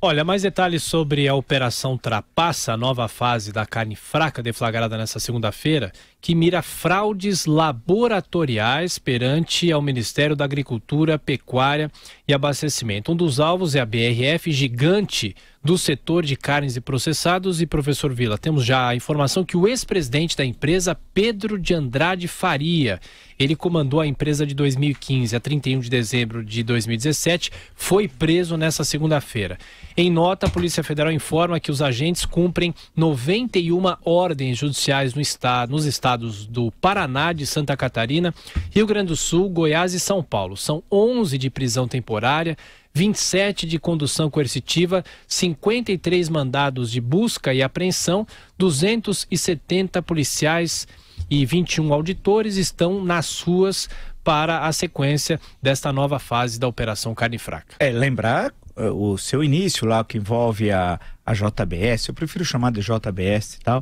Olha, mais detalhes sobre a Operação Trapaça, a nova fase da carne fraca deflagrada nesta segunda-feira, que mira fraudes laboratoriais perante ao Ministério da Agricultura, Pecuária e Abastecimento. Um dos alvos é a BRF, gigante do setor de carnes e processados. E, professor Vila, temos já a informação que o ex-presidente da empresa, Pedro de Andrade Faria, ele comandou a empresa de 2015 a 31 de dezembro de 2017, foi preso nessa segunda-feira. Em nota, a Polícia Federal informa que os agentes cumprem 91 ordens judiciais no estado, nos estados do Paraná, de Santa Catarina, Rio Grande do Sul, Goiás e São Paulo. São 11 de prisão temporária 27 de condução coercitiva, 53 mandados de busca e apreensão, 270 policiais e 21 auditores estão nas ruas para a sequência desta nova fase da Operação Carne Fraca. É, lembrar eh, o seu início lá, que envolve a, a JBS, eu prefiro chamar de JBS e tal,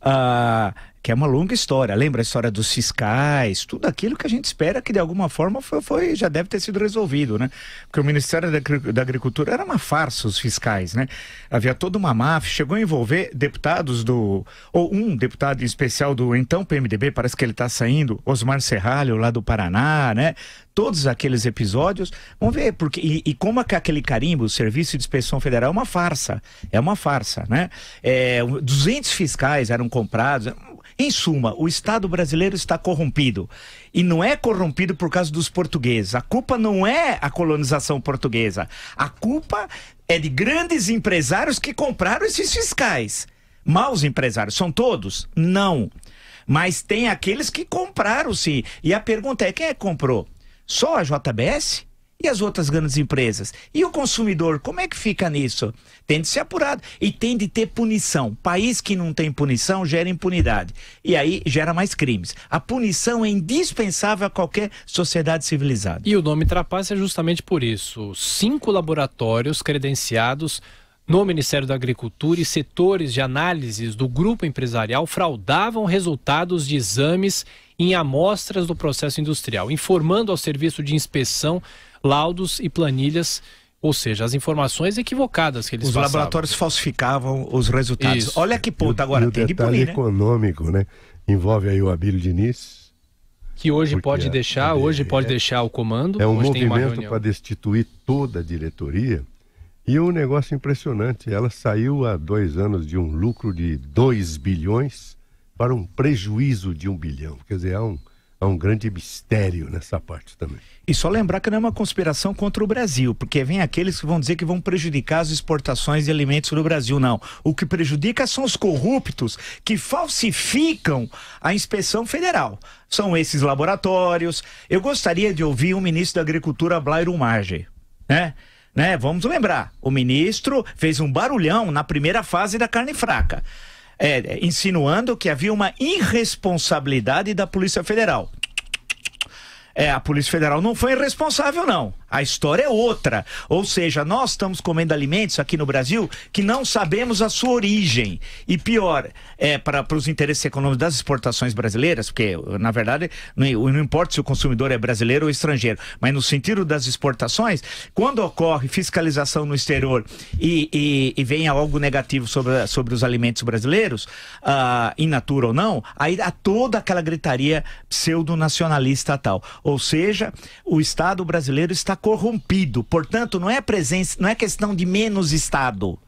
uh, que é uma longa história. Lembra a história dos fiscais, tudo aquilo que a gente espera que de alguma forma foi, foi já deve ter sido resolvido, né? Porque o Ministério da, Agricultura era uma farsa os fiscais, né? Havia toda uma máfia, chegou a envolver deputados do ou um deputado especial do então PMDB, parece que ele está saindo, Osmar Serralho lá do Paraná, né? todos aqueles episódios. Vamos ver, porque e, e como é que aquele carimbo, o Serviço de Inspeção Federal, é uma farsa. É uma farsa, né? É, 200 fiscais eram comprados, em suma, o Estado brasileiro está corrompido. E não é corrompido por causa dos portugueses. A culpa não é a colonização portuguesa. A culpa é de grandes empresários que compraram esses fiscais. Maus empresários. São todos? Não. Mas tem aqueles que compraram, sim. E a pergunta é: quem é que comprou? Só a JBS? E as outras grandes empresas? E o consumidor, como é que fica nisso? Tem de ser apurado e tem de ter punição. País que não tem punição gera impunidade. E aí gera mais crimes. A punição é indispensável a qualquer sociedade civilizada. E o nome Trapace é justamente por isso. Cinco laboratórios credenciados no Ministério da Agricultura e setores de análises do grupo empresarial fraudavam resultados de exames em amostras do processo industrial, informando ao serviço de inspeção laudos e planilhas ou seja, as informações equivocadas que eles Os passavam. laboratórios falsificavam os resultados. Isso. Olha que ponto agora e o, tem o detalhe que né? econômico, né? Envolve aí o Abílio Diniz. Que hoje pode é, deixar, é, hoje pode é, deixar o comando. É um movimento para destituir toda a diretoria e um negócio impressionante, ela saiu há dois anos de um lucro de 2 bilhões para um prejuízo de um bilhão. Quer dizer, há um, há um grande mistério nessa parte também. E só lembrar que não é uma conspiração contra o Brasil, porque vem aqueles que vão dizer que vão prejudicar as exportações de alimentos do Brasil, não. O que prejudica são os corruptos que falsificam a inspeção federal. São esses laboratórios. Eu gostaria de ouvir o ministro da Agricultura, Blairo Marge, né? Né? Vamos lembrar, o ministro fez um barulhão na primeira fase da carne fraca. É, é insinuando que havia uma irresponsabilidade da Polícia Federal. É, a Polícia Federal não foi irresponsável, não. A história é outra. Ou seja, nós estamos comendo alimentos aqui no Brasil que não sabemos a sua origem. E pior, é para os interesses econômicos das exportações brasileiras, porque, na verdade, não, não importa se o consumidor é brasileiro ou estrangeiro, mas no sentido das exportações, quando ocorre fiscalização no exterior e, e, e vem algo negativo sobre, sobre os alimentos brasileiros, uh, in natura ou não, aí há toda aquela gritaria pseudo-nacionalista tal. Ou seja, o Estado brasileiro está corrompido. Portanto, não é presença, não é questão de menos Estado.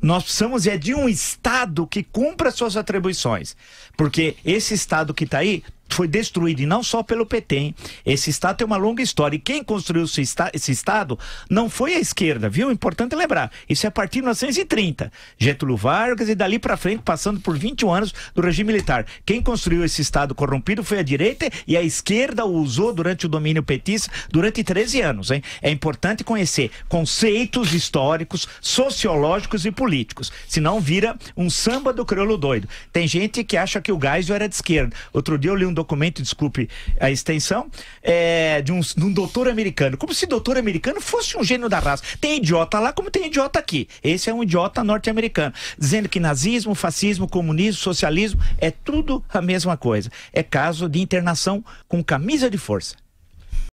Nós precisamos é de um Estado que cumpra suas atribuições. Porque esse Estado que está aí foi destruído, e não só pelo PT. Hein? Esse Estado tem uma longa história. E quem construiu esse, esta esse Estado não foi a esquerda, viu? Importante lembrar. Isso é a partir de 1930. Getúlio Vargas e dali para frente, passando por 21 anos do regime militar. Quem construiu esse Estado corrompido foi a direita e a esquerda o usou durante o domínio petista durante 13 anos. Hein? É importante conhecer conceitos históricos, sociológicos e políticos. Senão vira um samba do crioulo doido. Tem gente que acha que o Geisel era de esquerda. Outro dia eu li um documento documento, desculpe a extensão, é, de, um, de um doutor americano. Como se doutor americano fosse um gênio da raça. Tem idiota lá como tem idiota aqui. Esse é um idiota norte-americano. Dizendo que nazismo, fascismo, comunismo, socialismo é tudo a mesma coisa. É caso de internação com camisa de força.